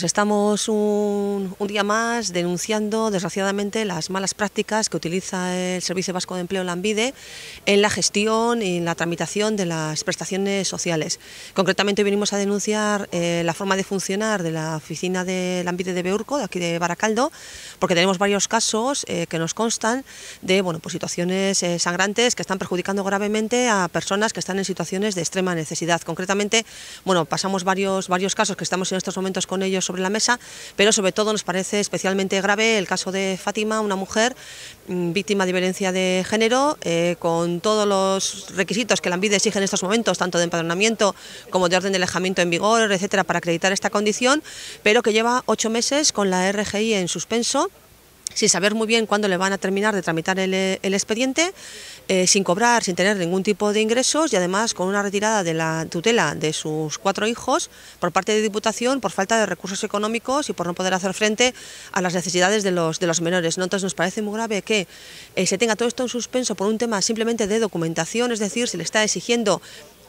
Estamos un, día más denunciando, desgraciadamente, las malas prácticas que utiliza el Servicio Vasco de Empleo, Lambide, en la gestión y en la tramitación de las prestaciones sociales. Concretamente, venimos a denunciar eh, la forma de funcionar de la oficina de Lambide de Beurco, de aquí de Baracaldo, porque tenemos varios casos eh, que nos constan de bueno, pues situaciones eh, sangrantes que están perjudicando gravemente a personas que están en situaciones de extrema necesidad. Concretamente, bueno, pasamos varios, varios casos que estamos en estos momentos con ellos sobre la mesa, pero sobre todo nos parece especialmente grave el caso de Fátima, una mujer mm, víctima de violencia de género, eh, con todos los requisitos que la ANVIDE exige en estos momentos, tanto de empadronamiento como de orden de alejamiento en vigor, etcétera, para acreditar esta condición, pero que lleva ocho meses con la RGI en suspenso sin saber muy bien cuándo le van a terminar de tramitar el eh, expediente, eh, sin cobrar, sin tener ningún tipo de ingresos y además con una retirada de la tutela de sus cuatro hijos por parte de Diputación por falta de recursos económicos y por no poder hacer frente a las necesidades de los, de los menores. Entonces nos parece muy grave que eh, se tenga todo esto en suspenso por un tema simplemente de documentación, es decir, se le está exigiendo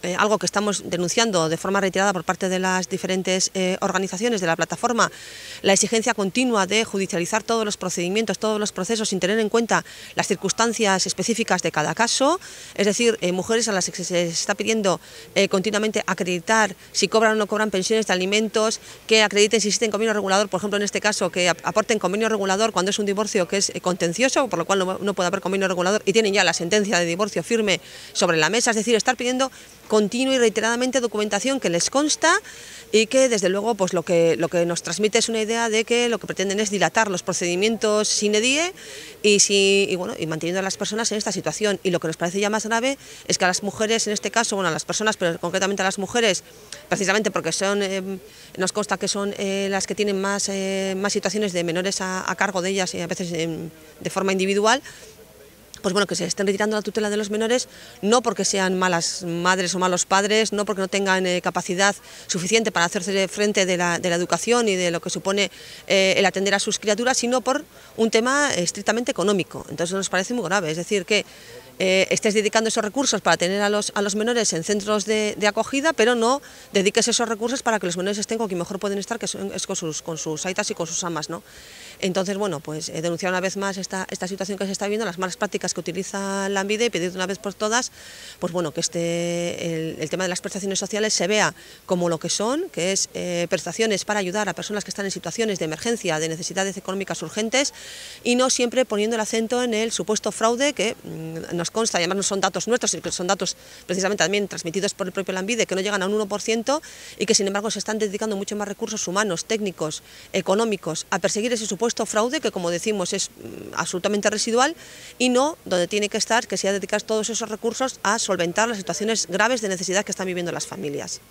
eh, algo que estamos denunciando de forma retirada... por parte de las diferentes eh, organizaciones de la plataforma, la exigencia continua de judicializar todos los procedimientos, todos los procesos, sin tener en cuenta las circunstancias específicas de cada caso, es decir, eh, mujeres a las que se está pidiendo continuamente acreditar si cobran o no cobran pensiones de alimentos, que acrediten si existen convenio regulador, por ejemplo, en este caso, que aporten convenio regulador cuando es un divorcio que es contencioso, por lo cual no, no puede haber convenio regulador y tienen ya la sentencia de divorcio firme sobre la mesa, es decir, estar pidiendo continua y reiteradamente documentación que les consta y que desde luego pues lo que, lo que nos transmite es una idea de que lo que pretenden es dilatar los procedimientos sin edie y, si, bueno, y manteniendo a las personas en esta situación. Y lo que nos parece ya más grave es que a las mujeres, en este caso, bueno, a las personas, pero concretamente a las mujeres, precisamente porque son, eh, nos consta que son eh, las que tienen más, eh, más situaciones de menores a cargo de ellas y a veces de forma individual, pues bueno, que se estén retirando la tutela de los menores, no porque sean malas madres o malos padres, no porque no tengan eh, capacidad suficiente para hacerse frente de la, de la, educación y de lo que supone eh, el atender a sus criaturas, sino por un tema estrictamente económico. Entonces nos parece muy grave, es decir, que eh, estés dedicando esos recursos para tener a los, a los menores en centros de, acogida, pero no dediques esos recursos para que los menores estén con quien mejor pueden estar, que es con sus, con sus aitas y con sus amas. ¿no? Entonces, bueno, pues eh, denunciar una vez más esta, esta situación que se está viendo, las malas prácticas que utiliza la ANVIDE y pedir una vez por todas, pues bueno, que este, el, tema de las prestaciones sociales se vea como lo que son, que es eh, prestaciones para ayudar a personas que están en situaciones de emergencia, de necesidades económicas urgentes, y no siempre poniendo el acento en el supuesto fraude que mm, nos consta, y además no son datos nuestros, sino que son datos precisamente también transmitidos por el propio Lambide, que no llegan a un 1% y que sin embargo se están dedicando mucho más recursos humanos, técnicos, económicos, a perseguir ese supuesto fraude que como decimos es mm, absolutamente residual y no donde tiene que estar, que sea dedicar todos esos recursos a solventar las situaciones graves de necesidad que están viviendo las familias.